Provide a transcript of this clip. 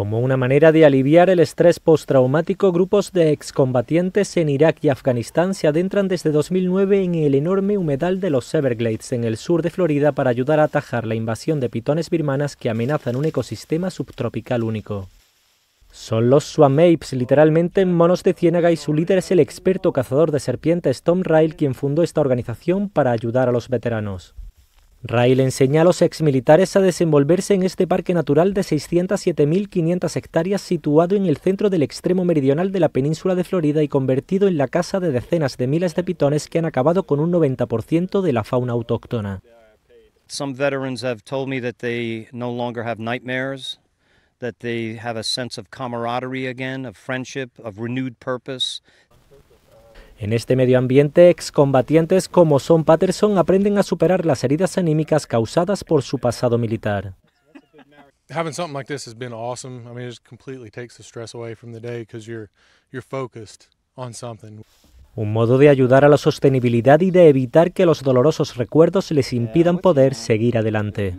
Como una manera de aliviar el estrés postraumático, grupos de excombatientes en Irak y Afganistán se adentran desde 2009 en el enorme humedal de los Everglades en el sur de Florida para ayudar a atajar la invasión de pitones birmanas que amenazan un ecosistema subtropical único. Son los Swamapes, literalmente monos de ciénaga, y su líder es el experto cazador de serpientes Tom Ryle, quien fundó esta organización para ayudar a los veteranos. Ray enseña a los exmilitares a desenvolverse en este parque natural de 607.500 hectáreas situado en el centro del extremo meridional de la península de Florida y convertido en la casa de decenas de miles de pitones que han acabado con un 90% de la fauna autóctona. Some veterans have told me that no longer have nightmares, that they have a sense of camaraderie again, of friendship, of en este medio ambiente, excombatientes como Son Patterson aprenden a superar las heridas anímicas causadas por su pasado militar. Un modo de ayudar a la sostenibilidad y de evitar que los dolorosos recuerdos les impidan poder seguir adelante.